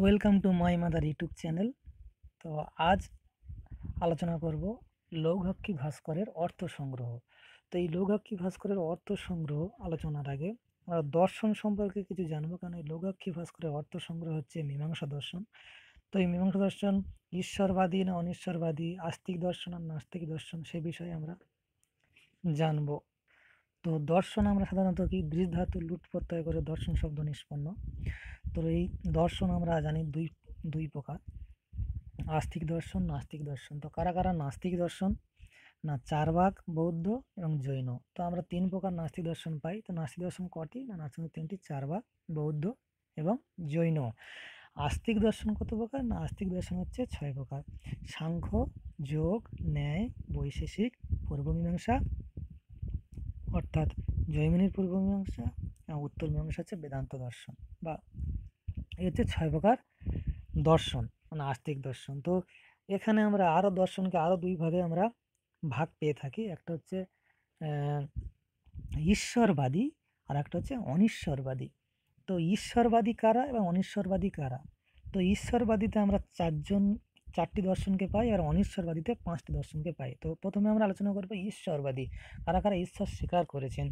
welcome to my mother YouTube channel তো আজ আলোচনা করব লৌঘাক্ষী ভাস্করের অর্থ সংগ্রহ তো এই লৌঘাক্ষী ভাস্করের অর্থ সংগ্রহ আলোচনার আগে আমরা দর্শন সম্পর্কে কিছু জানবো কারণ এই লৌঘাক্ষী ভাস্করের অর্থ সংগ্রহ হচ্ছে মীমাংসা দর্শন তো এই মীমাংসা দর্শন ঈশ্বরবাদী না অনিশ্বরবাদী আস্তিক দর্শন আর নাস্তিক দর্শন সে বিষয়ে আমরা জানবো তো দর্শন আমরা সাধারণত কি দৃশ ধাতু লুট প্রত্যয় করে দর্শন শব্দ নিষ্পন্ন তো এই দর্শন আমরা জানি দুই দুই প্রকার আস্তিক দর্শন নাস্তিক দর্শন তো কারা কারা নাস্তিক দর্শন না চার ভাগ বৌদ্ধ এবং জৈন তো আমরা তিন প্রকার নাস্তিক দর্শন পাই তো নাস্তিক দর্শন কটি না নাস্তিক তিনটি চার ভাগ বৌদ্ধ এবং জৈন আস্তিক দর্শন কত প্রকার না আস্তিক দর্শন হচ্ছে ছয় প্রকার সাংখ্য যোগ ন্যায় বৈশেষিক পূর্বমীমাংসা অর্থাৎ জৈমিনীর পূর্ব মীমাংসা উত্তর মীমাংসা হচ্ছে বেদান্ত দর্শন বা এই হচ্ছে ছয় প্রকার দর্শন মানে আস্তিক দর্শন তো এখানে আমরা আরও দর্শনকে আরও দুই ভাগে আমরা ভাগ পেয়ে থাকি একটা হচ্ছে ঈশ্বরবাদী আর একটা হচ্ছে অনিশ্বরবাদী তো ঈশ্বরবাদী কারা এবং অনিশ্বরবাদী কারা তো ঈশ্বরবাদীতে আমরা চারজন চারটি দর্শনকে পাই আর অনিশ্বরবাদীতে পাঁচটি দর্শনকে পাই তো প্রথমে আমরা আলোচনা করবো ঈশ্বরবাদী কারা কারা ঈশ্বর স্বীকার করেছেন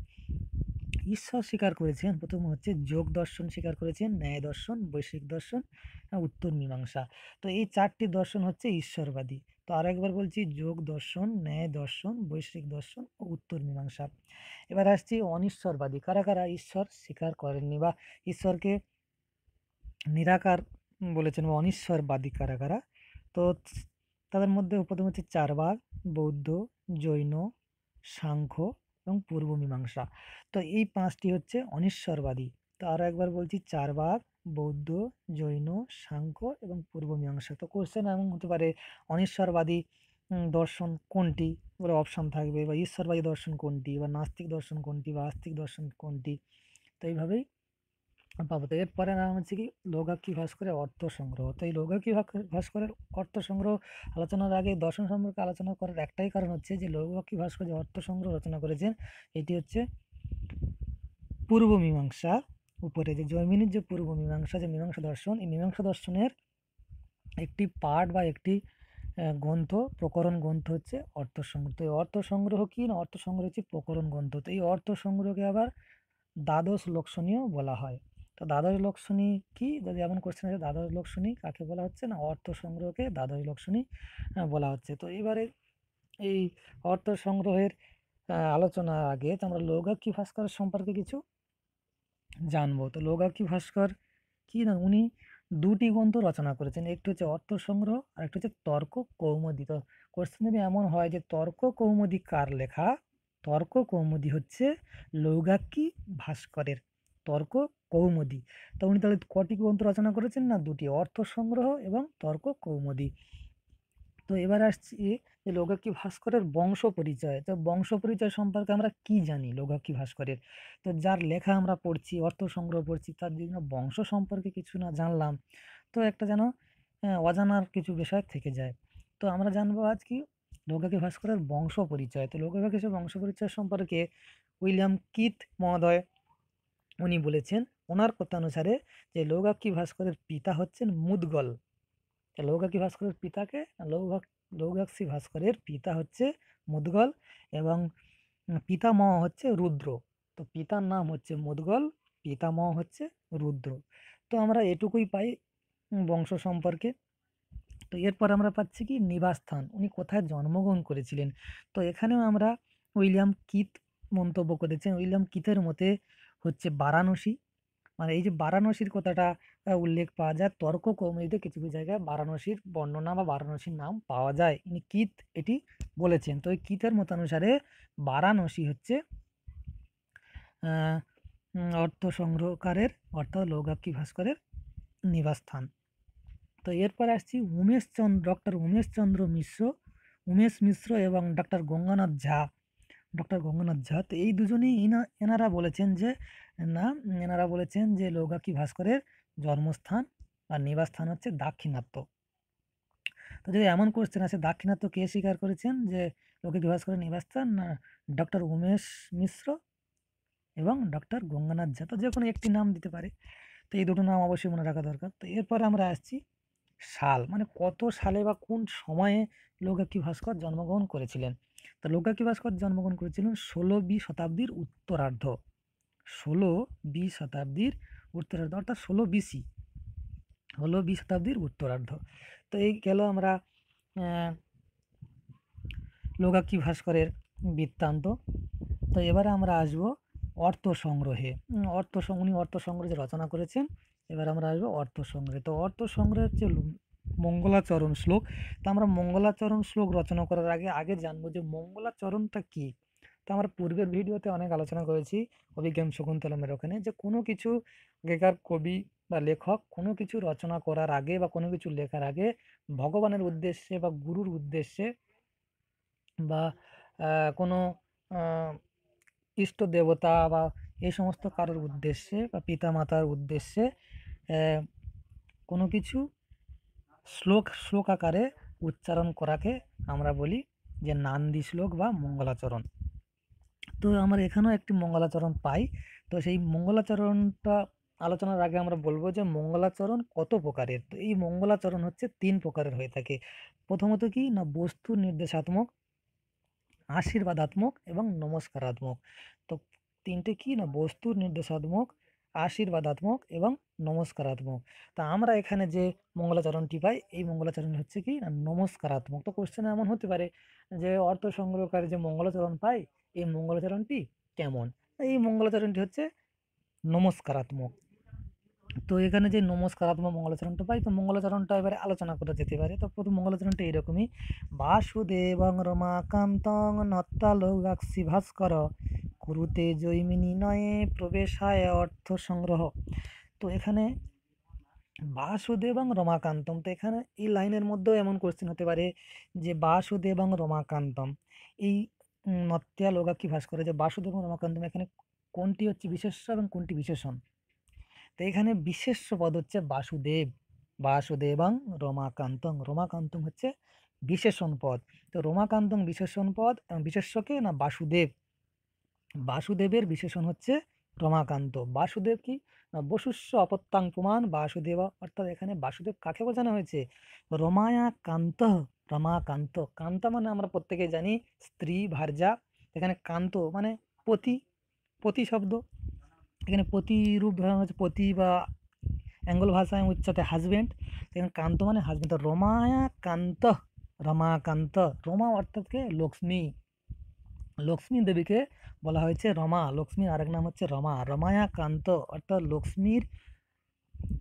ঈশ্বর স্বীকার করেছেন প্রথম হচ্ছে যোগ দর্শন স্বীকার করেছেন ন্যায় দর্শন বৈশ্বিক দর্শন হ্যাঁ, উত্তর মীমাংসা তো এই চারটি দর্শন হচ্ছে ঈশ্বরবাদী তো আরেকবার বলছি যোগ দর্শন ন্যায় দর্শন বৈশ্বিক দর্শন ও উত্তর মীমাংসা এবার আসছি অনিশ্বরবাদী কারা কারা ঈশ্বর স্বীকার করেননি বা ঈশ্বরকে নিরাকার বলেছেন বা অনিশ্বরবাদী কারা কারা তো তাদের মধ্যে প্রথম হচ্ছে চারবাগ বৌদ্ধ জৈন সাংখ্য এবং পূর্ব মীমাংসা তো এই পাঁচটি হচ্ছে অনিশ্বরবাদী তো আরও একবার বলছি চারবাগ বৌদ্ধ জৈন সাংখ্য এবং পূর্ব মীমাংসা তো কোশ্চেন এমন হতে পারে অনিশ্বরবাদী দর্শন কোনটি বলে অপশান থাকবে বা ঈশ্বরবাদী দর্শন কোনটি বা নাস্তিক দর্শন কোনটি বা আস্তিক দর্শন কোনটি তো এইভাবেই বাবদ এরপরে নাম হচ্ছে কি লৌগাক্ষী ভাস্করের অর্থ সংগ্রহ তো এই লৌগাক্ষী ভাস্করের অর্থ সংগ্রহ আলোচনার আগে দর্শন সম্পর্কে আলোচনা করার একটাই কারণ হচ্ছে যে লৌগাক্ষী ভাস্কর যে অর্থ সংগ্রহ রচনা করেছেন এটি হচ্ছে পূর্ব মীমাংসা উপরে যে জৈমিনীর যে পূর্ব মীমাংসা যে মীমাংসা দর্শন এই মীমাংসা দর্শনের একটি পাঠ বা একটি গ্রন্থ প্রকরণ গ্রন্থ হচ্ছে অর্থ সংগ্রহ তো এই অর্থ সংগ্রহ কী না অর্থ সংগ্রহ হচ্ছে প্রকরণ গ্রন্থ তো এই অর্থ সংগ্রহকে আবার দ্বাদশ লক্ষণীয় বলা হয় তো দ্বাদশ লক্ষণী কি যদি এমন কোশ্চেন আছে দ্বাদশ লক্ষণী কাকে বলা হচ্ছে না অর্থ সংগ্রহকে দ্বাদশ লক্ষণী বলা হচ্ছে তো এবারে এই অর্থ সংগ্রহের আলোচনার আগে তো আমরা লৌগাক্ষী ভাস্কর সম্পর্কে কিছু জানবো তো লৌগাক্ষী ভাস্কর কি না উনি দুটি গ্রন্থ রচনা করেছেন একটি হচ্ছে অর্থ সংগ্রহ আর একটি হচ্ছে তর্ক কৌমদি তো কোশ্চেন যদি এমন হয় যে তর্ক কৌমদি কার লেখা তর্ক কৌমদি হচ্ছে লৌগাক্ষী ভাস্করের তর্ক কৌমদী তা উনি তাহলে কটি গ্রন্থ রচনা করেছেন না দুটি অর্থ সংগ্রহ এবং তর্ক কৌমদী তো এবার আসছি যে লোকাক্ষী ভাস্করের বংশ পরিচয় তো বংশ পরিচয় সম্পর্কে আমরা কি জানি লোকাক্ষী ভাস্করের তো যার লেখা আমরা পড়ছি অর্থ সংগ্রহ পড়ছি তার বিভিন্ন বংশ সম্পর্কে কিছু না জানলাম তো একটা যেন অজানার কিছু বিষয় থেকে যায় তো আমরা জানবো আজ কি লৌকাকি ভাস্করের বংশ পরিচয় তো লৌকাকি বংশ পরিচয় সম্পর্কে উইলিয়াম কিথ মহোদয় উনি বলেছেন ওনার কথা অনুসারে যে লৌগাকি ভাস্করের পিতা হচ্ছেন মুদগল লৌগাকি ভাস্করের পিতাকে লৌভাক লৌগাক্ষী ভাস্করের পিতা হচ্ছে মুদগল এবং পিতামহ হচ্ছে রুদ্র তো পিতার নাম হচ্ছে মুদগল পিতামহ হচ্ছে রুদ্র তো আমরা এটুকুই পাই বংশ সম্পর্কে তো এরপর আমরা পাচ্ছি কি নিবাসস্থান উনি কোথায় জন্মগ্রহণ করেছিলেন তো এখানেও আমরা উইলিয়াম কিত মন্তব্য করেছেন উইলিয়াম কিতের মতে হচ্ছে বারাণসী মানে এই যে বারাণসীর কথাটা উল্লেখ পাওয়া যায় তর্ক কৌমিতে কিছু কিছু জায়গায় বারাণসীর বর্ণনা বা বারাণসীর নাম পাওয়া যায় ইনি কিত এটি বলেছেন তো এই কীতের মতানুসারে বারাণসী হচ্ছে অর্থ সংগ্রহকারের অর্থাৎ লৌগাক্ষী ভাস্করের নিবাসস্থান তো এরপরে আসছি উমেশচন্দ্র ডক্টর উমেশচন্দ্র মিশ্র উমেশ মিশ্র এবং ডক্টর গঙ্গানাথ ঝা ডক্টর গঙ্গনাথ ঝাত এই দুজনেই ইনা এনারা বলেছেন যে না এনারা বলেছেন যে লৌগাকি ভাস্করের জন্মস্থান আর নিবাসস্থান হচ্ছে দাক্ষিণাত্য তো যদি এমন কোয়েশ্চেন আছে দাক্ষিণাত্য কে স্বীকার করেছেন যে লৌকিক ভাস্করের নিবাসস্থান না ডক্টর উমেশ মিশ্র এবং ডক্টর গঙ্গানাথ ঝা তো যে কোনো একটি নাম দিতে পারে তো এই দুটো নাম অবশ্যই মনে রাখা দরকার তো এরপরে আমরা আসছি সাল মানে কত সালে বা কোন সময়ে লোকাকি ভাস্কর জন্মগ্রহণ করেছিলেন তা লোকাকি ভাস্কর জন্মগ্রহণ করেছিলেন ষোলো বি শতাব্দীর উত্তরার্ধ ষোলো বি শতাব্দীর উত্তরার্ধ অর্থাৎ ষোলো বিসি ষোলো বি শতাব্দীর উত্তরার্ধ তো এই গেল আমরা লোকাকি ভাস্করের বৃত্তান্ত তো এবারে আমরা আসব অর্থ সংগ্রহে অর্থ উনি অর্থ সংগ্রহে রচনা করেছেন এবার আমরা আসবো অর্থ সংগ্রহে তো অর্থ সংগ্রহের যে মঙ্গলাচরণ শ্লোক তা আমরা মঙ্গলাচরণ শ্লোক রচনা করার আগে আগে জানবো যে মঙ্গলাচরণটা কী তা আমরা পূর্বের ভিডিওতে অনেক আলোচনা করেছি অভিজ্ঞান শকুন্তলমের ওখানে যে কোনো কিছু আগেকার কবি বা লেখক কোনো কিছু রচনা করার আগে বা কোনো কিছু লেখার আগে ভগবানের উদ্দেশ্যে বা গুরুর উদ্দেশ্যে বা কোনো ইষ্ট দেবতা বা এই সমস্ত কারোর উদ্দেশ্যে বা পিতামাতার উদ্দেশ্যে কোনো কিছু শ্লোক শ্লোক আকারে উচ্চারণ করাকে আমরা বলি যে নান্দি শ্লোক বা মঙ্গলাচরণ তো আমরা এখানেও একটি মঙ্গলাচরণ পাই তো সেই মঙ্গলাচরণটা আলোচনার আগে আমরা বলবো যে মঙ্গলাচরণ কত প্রকারের তো এই মঙ্গলাচরণ হচ্ছে তিন প্রকারের হয়ে থাকে প্রথমত কি না বস্তু নির্দেশাত্মক আশীর্বাদাত্মক এবং নমস্কারাত্মক তো তিনটে কি না বস্তুর নির্দেশাত্মক আশীর্বাদাত্মক এবং নমস্কারাত্মক তা আমরা এখানে যে মঙ্গলাচরণটি পাই এই মঙ্গলাচরণ হচ্ছে কি না নমস্কারাত্মক তো কোশ্চেন এমন হতে পারে যে অর্থ সংগ্রহকারী যে মঙ্গলাচরণ পাই এই মঙ্গলাচরণটি কেমন এই মঙ্গলাচরণটি হচ্ছে নমস্কারাত্মক তো এখানে যে নমস্কারাত্মক মঙ্গলাচরণটা পাই তো মঙ্গলাচরণটা এবারে আলোচনা করা যেতে পারে তো প্রথম মঙ্গলাচরণটা এরকমই বাসুদেবং রমাকান্তং নত্তালোগাক্ষি ভাস্কর কুরুতে জৈমিনী নয়ে প্রবেশায় অর্থ সংগ্রহ তো এখানে বাসুদেব এবং রমাকান্তম তো এখানে এই লাইনের মধ্যেও এমন কোশ্চেন হতে পারে যে বাসুদেব এবং রমাকান্তম এই নত্যা লোগা কি ভাস করে যে বাসুদেব এবং রমাকান্তম এখানে কোনটি হচ্ছে বিশেষ্য এবং কোনটি বিশেষণ তো এখানে বিশেষ্য পদ হচ্ছে বাসুদেব বাসুদেব এবং রমাকান্তম রমাকান্তম হচ্ছে বিশেষণ পদ তো রমাকান্তম বিশেষণ পদ বিশেষ্যকে না বাসুদেব বাসুদেবের বিশেষণ হচ্ছে রমাকান্ত বাসুদেব কি বসুস্ব অপত্যাং প্রমাণ বাসুদেব অর্থাৎ এখানে বাসুদেব কাকে বোঝানো হয়েছে রমায়া কান্ত রমাকান্ত কান্ত মানে আমরা প্রত্যেকে জানি স্ত্রী ভার্যা এখানে কান্ত মানে পতি পতি শব্দ এখানে প্রতিরূপ ধরানো হচ্ছে পতি বা অ্যাঙ্গল ভাষায় উচ্চতে হাজব্যান্ড এখানে কান্ত মানে হাজব্যান্ড রমায়া কান্ত রমাকান্ত রমা অর্থাৎ কে লক্ষ্মী লক্ষ্মী দেবীকে বলা হয়েছে রমা লক্ষ্মীর আরেক নাম হচ্ছে রমা রমায়া কান্ত অর্থাৎ লক্ষ্মীর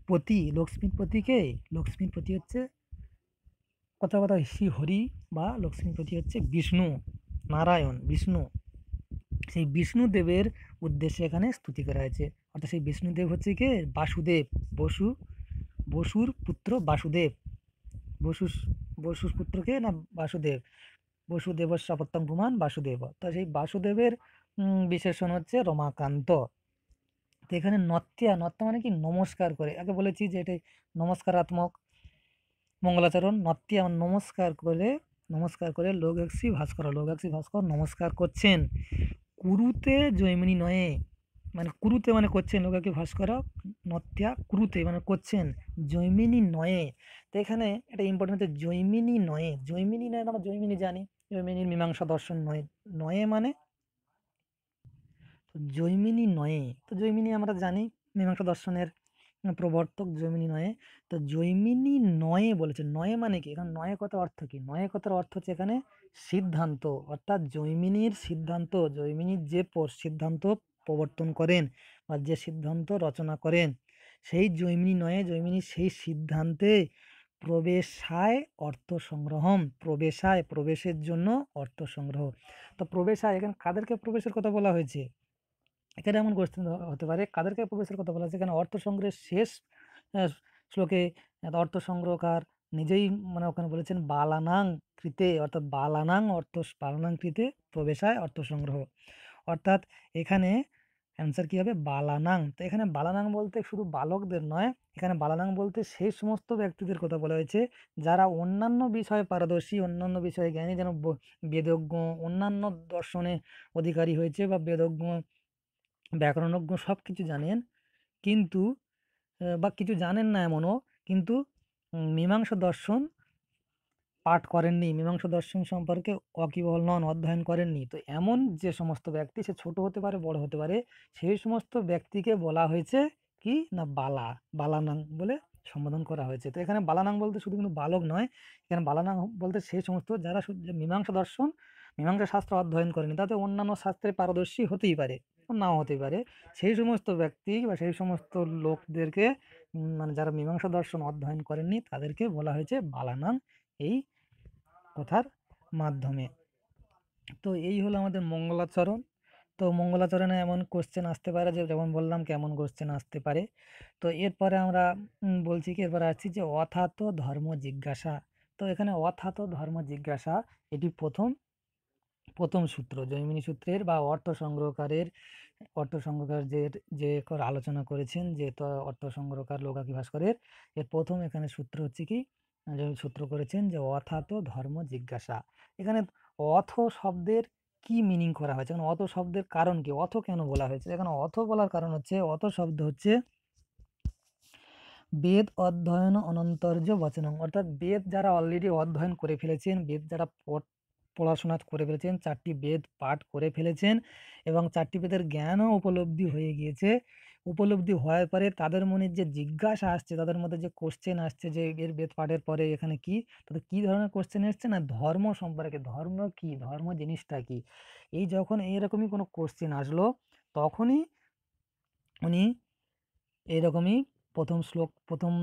পতি লক্ষ্মীর পতিকে লক্ষ্মীর পতি হচ্ছে কথা কথা শ্রী হরি বা লক্ষ্মীর পতি হচ্ছে বিষ্ণু নারায়ণ বিষ্ণু সেই বিষ্ণুদেবের উদ্দেশ্যে এখানে স্তুতি করা হয়েছে অর্থাৎ সেই বিষ্ণুদেব হচ্ছে কে বাসুদেব বসু বসুর পুত্র বাসুদেব বসু বসুর পুত্রকে না বাসুদেব বসুদেবস্য প্রত্যঙ্গুমান বাসুদেব তো সেই বাসুদেবের বিশেষণ হচ্ছে রমাকান্ত তো এখানে নত্যা নত্যা মানে কি নমস্কার করে আগে বলেছি যে এটাই নমস্কারাত্মক মঙ্গলাচরণ নত্যা মানে নমস্কার করে নমস্কার করে লোক একশ্রী ভাস্কর লোক একশ্রী ভাস্কর নমস্কার করছেন কুরুতে জৈমিনী নয়ে মানে কুরুতে মানে করছেন লোকাকে ভাস্কর নত্যা কুরুতে মানে করছেন জৈমিনী নয়ে তো এখানে এটা ইম্পর্টেন্ট হচ্ছে জৈমিনী নয়ে জৈমিনী নয় মানে আমরা জৈমিনী জানি জৈমিনীর মীমাংসা দর্শন নয় নয়ে মানে তো জৈমিনী নয়ে তো জৈমিনী আমরা জানি মীমাংসা দর্শনের প্রবর্তক জৈমিনী নয়ে তো জৈমিনী নয়ে বলেছে নয়ে মানে কি এখানে নয়ে কথার অর্থ কি নয়ে কথার অর্থ হচ্ছে এখানে সিদ্ধান্ত অর্থাৎ জৈমিনীর সিদ্ধান্ত জৈমিনীর যে সিদ্ধান্ত প্রবর্তন করেন বা যে সিদ্ধান্ত রচনা করেন সেই জৈমিনী নয় জৈমিনী সেই সিদ্ধান্তে প্রবেশায় অর্থ সংগ্রহম প্রবেশায় প্রবেশের জন্য অর্থ সংগ্রহ তো প্রবেশায় এখানে কাদেরকে প্রবেশের কথা বলা হয়েছে এখানে এমন কোয়েশ্চেন হতে পারে কাদেরকে প্রবেশের কথা বলা হয়েছে এখানে অর্থ সংগ্রহের শেষ শ্লোকে অর্থ সংগ্রহকার নিজেই মানে ওখানে বলেছেন বালানাং কৃতে অর্থাৎ বালানাং অর্থ বালানাং কৃতে প্রবেশায় অর্থ সংগ্রহ অর্থাৎ এখানে অ্যান্সার কী হবে বালানাং তো এখানে বালানাং বলতে শুধু বালকদের নয় এখানে বালানাং বলতে সেই সমস্ত ব্যক্তিদের কথা বলা হয়েছে যারা অন্যান্য বিষয়ে পারদর্শী অন্যান্য বিষয়ে জ্ঞানী যেন বেদজ্ঞ অন্যান্য দর্শনে অধিকারী হয়েছে বা বেদজ্ঞ ব্যাকরণজ্ঞ সব কিছু জানেন কিন্তু বা কিছু জানেন না এমনও কিন্তু মীমাংসা দর্শন পাঠ করেননি মীমাংস দর্শন সম্পর্কে অকিবহল নন অধ্যয়ন করেননি তো এমন যে সমস্ত ব্যক্তি সে ছোট হতে পারে বড় হতে পারে সেই সমস্ত ব্যক্তিকে বলা হয়েছে কি না বালা বালানাং বলে সম্বোধন করা হয়েছে তো এখানে বালানাং বলতে শুধু কিন্তু বালক নয় এখানে বালানাং বলতে সেই সমস্ত যারা মীমাংসা দর্শন মীমাংসা শাস্ত্র অধ্যয়ন করেনি তাতে অন্যান্য শাস্ত্রে পারদর্শী হতেই পারে নাও হতে পারে সেই সমস্ত ব্যক্তি বা সেই সমস্ত লোকদেরকে মানে যারা মীমাংসা দর্শন অধ্যয়ন করেননি তাদেরকে বলা হয়েছে বালানাং এই কথার মাধ্যমে তো এই হলো আমাদের মঙ্গলাচরণ তো মঙ্গলাচরণে এমন কোশ্চেন আসতে পারে যে যেমন বললাম কেমন কোশ্চেন আসতে পারে তো এরপরে আমরা বলছি কি এরপরে আসছি যে অথাত ধর্ম জিজ্ঞাসা তো এখানে অথাত ধর্ম জিজ্ঞাসা এটি প্রথম প্রথম সূত্র জৈমিনী সূত্রের বা অর্থ সংগ্রহকারের অর্থ সংগ্রহকার যে যে আলোচনা করেছেন যে অর্থ সংগ্রহকার লোকাকি ভাস্করের এর প্রথম এখানে সূত্র হচ্ছে কি সূত্র করেছেন যে অথাত ধর্ম জিজ্ঞাসা এখানে অথ শব্দের কি মিনিং করা হয়েছে এখন অত শব্দের কারণ কি অথ কেন বলা হয়েছে এখানে অথ বলার কারণ হচ্ছে অত শব্দ হচ্ছে বেদ অধ্যয়ন অনন্তর্য বচন অর্থাৎ বেদ যারা অলরেডি অধ্যয়ন করে ফেলেছেন বেদ যারা পড়াশোনা করে ফেলেছেন চারটি বেদ পাঠ করে ফেলেছেন এবং চারটি বেদের জ্ঞানও উপলব্ধি হয়ে গিয়েছে উপলব্ধি হওয়ার পরে তাদের মনে যে জিজ্ঞাসা আসছে তাদের মধ্যে যে কোশ্চেন আসছে যে এর বেদ পাঠের পরে এখানে কি তাদের কী ধরনের কোশ্চেন এসছে না ধর্ম সম্পর্কে ধর্ম কি ধর্ম জিনিসটা কি এই যখন এইরকমই কোনো কোশ্চেন আসলো তখনই উনি এরকমই প্রথম শ্লোক প্রথম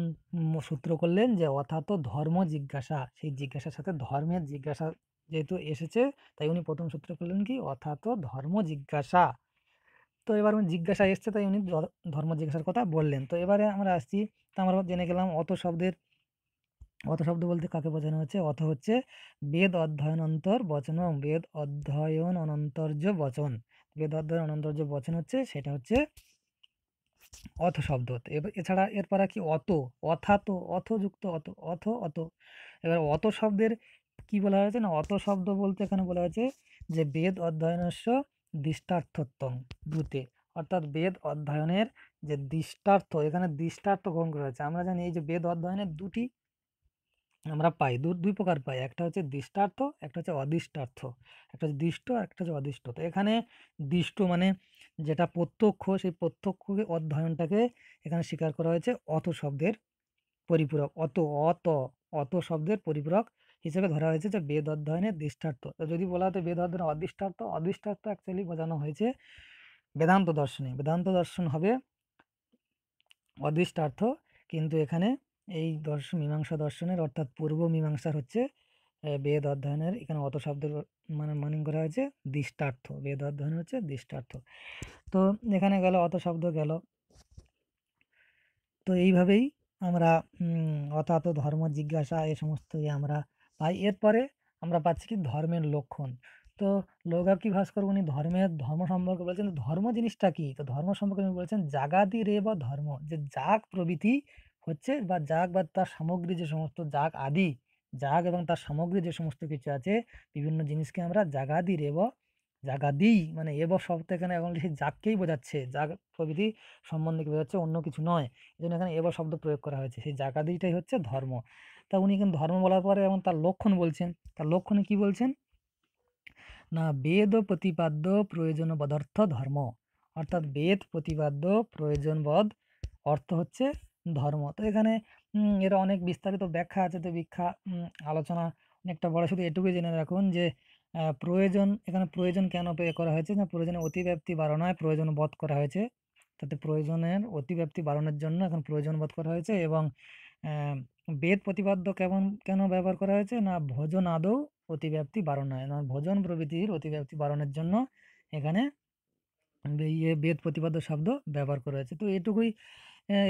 সূত্র করলেন যে অর্থাৎ ধর্ম জিজ্ঞাসা সেই জিজ্ঞাসার সাথে ধর্মের জিজ্ঞাসা যেহেতু এসেছে তাই উনি প্রথম সূত্র করলেন কি অর্থাৎ ধর্ম জিজ্ঞাসা তো এবার উনি জিজ্ঞাসা এসছে তাই উনি ধর্ম জিজ্ঞাসার কথা বললেন তো এবারে আমরা আসছি তো আমরা জেনে গেলাম অত শব্দের অত শব্দ বলতে কাকে বোঝানো হচ্ছে অত হচ্ছে বেদ অধ্যয়ন অন্তর বচন বেদ অধ্যয়ন অনন্তর্য বচন বেদ অধ্যয়ন অনন্তর্য বচন হচ্ছে সেটা হচ্ছে অথ শব্দ এছাড়া এরপর কি অত অথাত অথযুক্ত অত অথ অত এবার অত শব্দের কি বলা হয়েছে না অত শব্দ বলতে এখানে বলা হয়েছে যে বেদ অধ্যয়নস্য দৃষ্টার্থত্বং দ্রুতে অর্থাৎ বেদ অধ্যয়নের যে দৃষ্টার্থ এখানে দৃষ্টার্থ গ্রহণ করা হয়েছে আমরা জানি এই যে বেদ অধ্যয়নের দুটি আমরা পাই দুই প্রকার পাই একটা হচ্ছে দৃষ্টার্থ একটা হচ্ছে অদৃষ্টার্থ একটা হচ্ছে দৃষ্ট আর একটা হচ্ছে অদৃষ্ট তো এখানে দৃষ্ট মানে যেটা প্রত্যক্ষ সেই প্রত্যক্ষকে অধ্যয়নটাকে এখানে স্বীকার করা হয়েছে অত শব্দের পরিপূরক অত অত অত শব্দের পরিপূরক হিসেবে ধরা হয়েছে যে বেদ অধ্যয়নের দৃষ্টার্থ তো যদি বলা হতো বেদ অধ্যয়নের অদৃষ্টার্থ অদৃষ্টার্থ অ্যাকচুয়ালি বোঝানো হয়েছে বেদান্ত দর্শনে বেদান্ত দর্শন হবে অদৃষ্টার্থ কিন্তু এখানে এই দর্শন মীমাংসা দর্শনের অর্থাৎ পূর্ব মীমাংসার হচ্ছে বেদ অধ্যয়নের এখানে অত শব্দের মানে মানিং করা হয়েছে দৃষ্টার্থ বেদ অধ্যয়ন হচ্ছে দৃষ্টার্থ তো এখানে গেল অত শব্দ গেল তো এইভাবেই আমরা অথাত ধর্ম জিজ্ঞাসা এ সমস্তই আমরা তাই এরপরে আমরা পাচ্ছি কি ধর্মের লক্ষণ তো লৌগাকি ভাস্কর উনি ধর্মের ধর্ম সম্পর্কে বলেছেন ধর্ম জিনিসটা কি তো ধর্ম সম্পর্কে উনি বলেছেন জাগাদি রে বা ধর্ম যে জাগ প্রভৃতি হচ্ছে বা জাগ বা তার সামগ্রী যে সমস্ত জাগ আদি জাগ এবং তার সামগ্রী যে সমস্ত কিছু আছে বিভিন্ন জিনিসকে আমরা জাগাদি রেব জাগাদি মানে এব শব্দ এখানে এখন সেই জাগকেই বোঝাচ্ছে জাগ প্রভৃতি সম্বন্ধে বোঝাচ্ছে অন্য কিছু নয় এই জন্য এখানে এব শব্দ প্রয়োগ করা হয়েছে সেই জাগাদিটাই হচ্ছে ধর্ম তা উনি কিন্তু ধর্ম বলার পরে এবং তার লক্ষণ বলছেন তার লক্ষণে কি বলছেন না বেদ প্রতিপাদ্য প্রয়োজন পদার্থ ধর্ম অর্থাৎ বেদ প্রতিপাদ্য প্রয়োজনবধ অর্থ হচ্ছে ধর্ম তো এখানে এর অনেক বিস্তারিত ব্যাখ্যা আছে তো বিখ্যা আলোচনা অনেকটা বড় শুধু এটুকুই জেনে রাখুন যে প্রয়োজন এখানে প্রয়োজন কেন করা হয়েছে না প্রয়োজনে অতিব্যাপ্তি বাড়ানোয় প্রয়োজন বধ করা হয়েছে তাতে প্রয়োজনের অতিব্যাপ্তি বাড়ানোর জন্য এখন প্রয়োজন বোধ করা হয়েছে এবং বেদ প্রতিপাদ্য কেমন কেন ব্যবহার করা হয়েছে না ভোজন আদৌ অতিব্যাপ্তি বারণ হয় না ভোজন প্রভৃতির অতিব্যাপ্তি বারণের জন্য এখানে ইয়ে বেদ প্রতিপাদ্য শব্দ ব্যবহার করা হয়েছে তো এটুকুই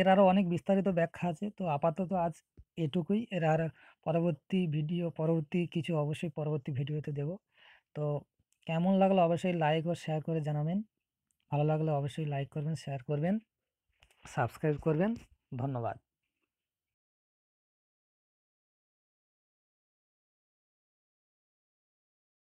এর আরও অনেক বিস্তারিত ব্যাখ্যা আছে তো আপাতত আজ এটুকুই এর আর পরবর্তী ভিডিও পরবর্তী কিছু অবশ্যই পরবর্তী ভিডিওতে দেব তো কেমন লাগলো অবশ্যই লাইক ও শেয়ার করে জানাবেন ভালো লাগলে অবশ্যই লাইক করবেন শেয়ার করবেন সাবস্ক্রাইব করবেন ধন্যবাদ